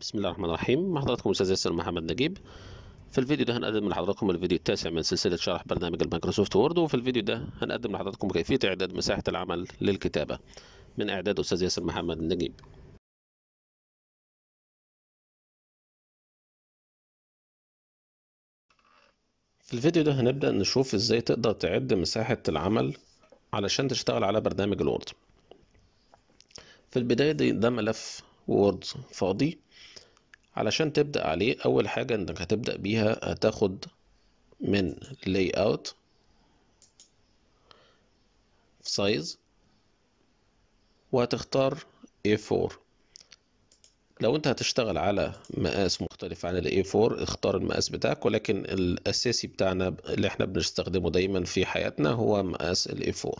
بسم الله الرحمن الرحيم مع حضراتكم الاستاذ ياسر محمد نجيب في الفيديو ده هنقدم لحضراتكم الفيديو التاسع من سلسله شرح برنامج المايكروسوفت وورد وفي الفيديو ده هنقدم لحضراتكم كيفيه اعداد مساحه العمل للكتابه من اعداد استاذ ياسر محمد نجيب في الفيديو ده هنبدا نشوف ازاي تقدر تعد مساحه العمل علشان تشتغل على برنامج الوورد في البدايه ده ملف وورد فاضي علشان تبدأ عليه أول حاجة إنك هتبدأ بيها هتاخد من layout سايز وهتختار A4 لو انت هتشتغل على مقاس مختلف عن ال 4 اختار المقاس بتاعك ولكن الأساسي بتاعنا اللي احنا بنستخدمه دايما في حياتنا هو مقاس ال 4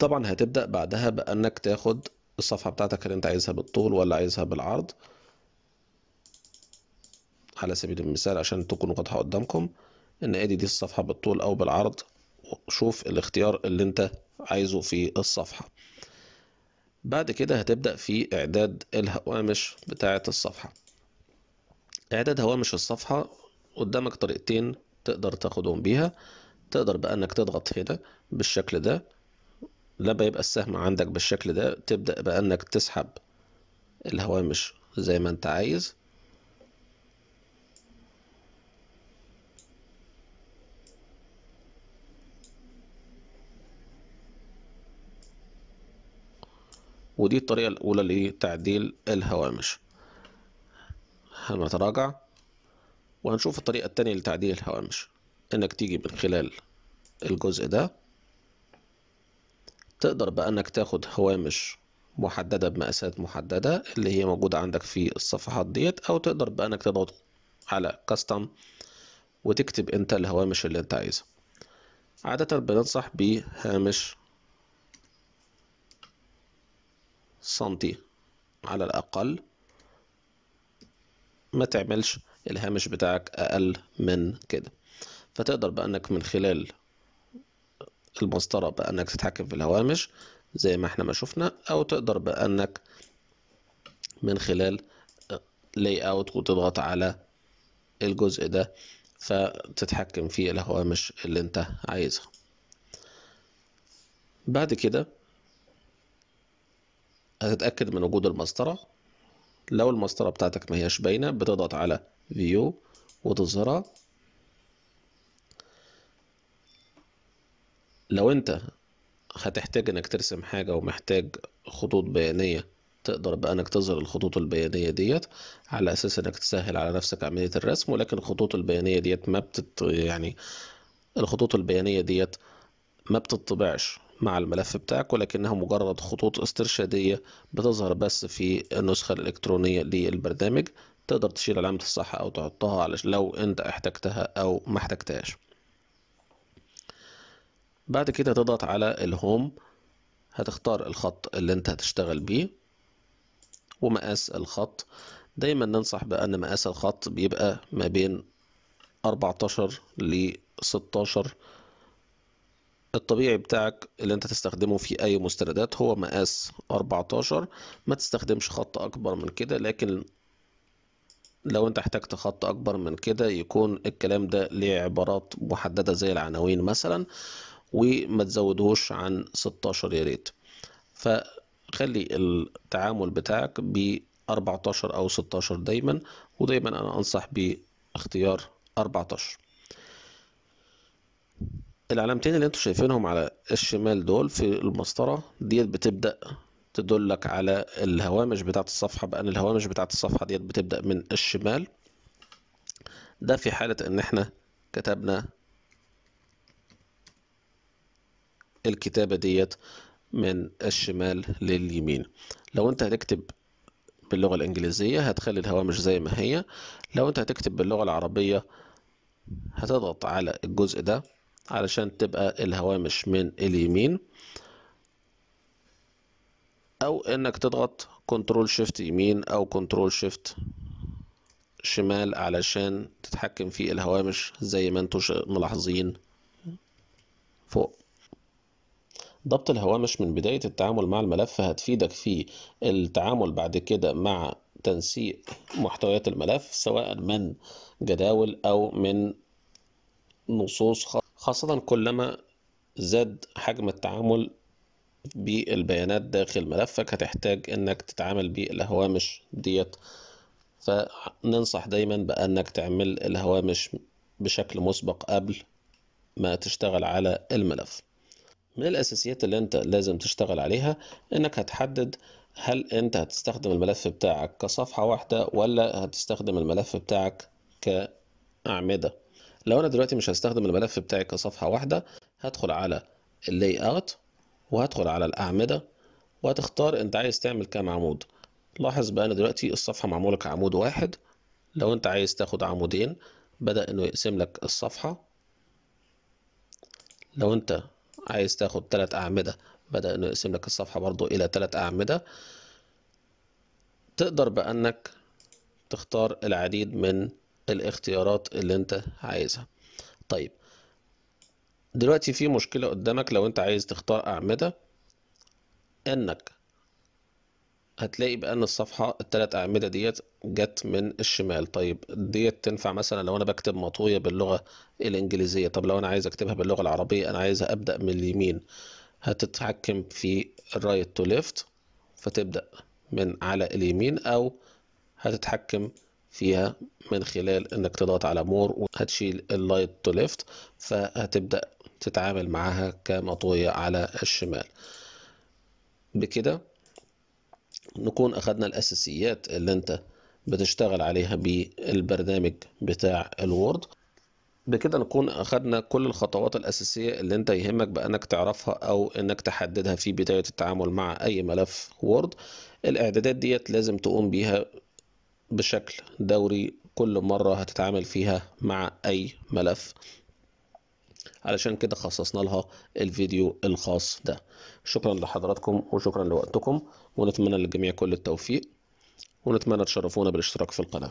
طبعا هتبدأ بعدها بأنك تاخد الصفحة بتاعتك اللي انت عايزها بالطول ولا عايزها بالعرض على سبيل المثال عشان تكونوا واضحة قدامكم ان ادي دي الصفحة بالطول او بالعرض شوف الاختيار اللي انت عايزه في الصفحة بعد كده هتبدأ في اعداد الهوامش بتاعة الصفحة اعداد هوامش الصفحة قدامك طريقتين تقدر تاخدهم بيها تقدر بقى انك تضغط هنا بالشكل ده لما يبقى السهم عندك بالشكل ده تبدأ بقى انك تسحب الهوامش زي ما انت عايز ودي الطريقة الأولى لتعديل الهوامش هنتراجع وهنشوف الطريقة التانية لتعديل الهوامش إنك تيجي من خلال الجزء ده تقدر بقى إنك تاخد هوامش محددة بمقاسات محددة اللي هي موجودة عندك في الصفحات ديت أو تقدر بقى إنك تضغط على كاستم وتكتب أنت الهوامش اللي أنت عايزها عادة بننصح بهامش سنتي على الأقل ما تعملش الهامش بتاعك أقل من كده فتقدر بأنك من خلال المسطرة بأنك تتحكم في الهوامش زي ما احنا ما شفنا أو تقدر بأنك من خلال لاي اوت وتضغط على الجزء ده فتتحكم في الهوامش اللي انت عايزها بعد كده هتتأكد من وجود المسطرة لو المسطرة بتاعتك ما هيش باينة بتضغط على فيو وتظهرها لو انت هتحتاج انك ترسم حاجة ومحتاج خطوط بيانية تقدر بقى انك تظهر الخطوط البيانية ديت على اساس انك تسهل على نفسك عملية الرسم ولكن الخطوط البيانية ديت ما بتت يعني الخطوط البيانية ديت ما بتطبعش مع الملف بتاعك ولكنها مجرد خطوط استرشادية بتظهر بس في النسخة الإلكترونية للبرنامج تقدر تشيل علامة الصح أو تحطها علشان لو أنت احتجتها أو ما احتجتهاش بعد كده تضغط على الهوم هتختار الخط اللي انت هتشتغل بيه ومقاس الخط دايما ننصح بأن مقاس الخط بيبقى ما بين 14 ل 16 الطبيعي بتاعك اللي انت تستخدمه في اي مستندات هو مقاس 14 ما تستخدمش خط اكبر من كده لكن لو انت احتاجت خط اكبر من كده يكون الكلام ده ليه عبارات محددة زي العناوين مثلا وما تزودهوش عن 16 يا ريت فخلي التعامل بتاعك ب 14 او 16 دايما ودايما انا انصح باختيار 14 العلامتين اللي انتم شايفينهم على الشمال دول في المسطرة ديت بتبدأ تدلك على الهوامش بتاعة الصفحة بأن الهوامش بتاعة الصفحة ديت بتبدأ من الشمال ده في حالة ان احنا كتبنا الكتابة ديت من الشمال لليمين لو انت هتكتب باللغة الإنجليزية هتخلي الهوامش زي ما هي لو انت هتكتب باللغة العربية هتضغط على الجزء ده علشان تبقى الهوامش من اليمين او انك تضغط كنترول شيفت يمين او كنترول شيفت شمال علشان تتحكم في الهوامش زي ما انتم ملاحظين فوق ضبط الهوامش من بداية التعامل مع الملف هتفيدك في التعامل بعد كده مع تنسيق محتويات الملف سواء من جداول أو من نصوص خاصة كلما زاد حجم التعامل بالبيانات داخل ملفك هتحتاج انك تتعامل بالهوامش ديت فننصح دايما بانك تعمل الهوامش بشكل مسبق قبل ما تشتغل على الملف من الاساسيات اللي انت لازم تشتغل عليها انك هتحدد هل انت هتستخدم الملف بتاعك كصفحة واحدة ولا هتستخدم الملف بتاعك كأعمدة لو انا دلوقتي مش هستخدم الملف بتاعي كصفحه واحده هدخل على اللاي اوت وهدخل على الاعمده وهتختار انت عايز تعمل كام عمود لاحظ بقى انا دلوقتي الصفحه معموله كعمود واحد لو انت عايز تاخد عمودين بدا انه يقسم لك الصفحه لو انت عايز تاخد تلات اعمده بدا انه يقسم لك الصفحه برضو الى تلات اعمده تقدر بانك تختار العديد من الاختيارات اللي انت عايزها طيب دلوقتي في مشكلة قدامك لو انت عايز تختار أعمدة انك هتلاقي بأن الصفحة التلات أعمدة ديت جت من الشمال طيب ديت تنفع مثلا لو أنا بكتب مطوية باللغة الإنجليزية طب لو أنا عايز أكتبها باللغة العربية أنا عايز أبدأ من اليمين هتتحكم في الرايت تو ليفت فتبدأ من على اليمين أو هتتحكم فيها من خلال انك تضغط على مور وهتشيل اللايت تو ليفت فهتبدأ تتعامل معاها كمطوية على الشمال بكده نكون أخدنا الأساسيات اللي أنت بتشتغل عليها بالبرنامج بتاع الوورد بكده نكون أخدنا كل الخطوات الأساسية اللي أنت يهمك بأنك تعرفها أو أنك تحددها في بداية التعامل مع أي ملف وورد الإعدادات ديت لازم تقوم بيها بشكل دوري كل مرة هتتعامل فيها مع أي ملف علشان كده خصصنا لها الفيديو الخاص ده شكرا لحضراتكم وشكرا لوقتكم ونتمنى للجميع كل التوفيق ونتمنى تشرفونا بالاشتراك في القناة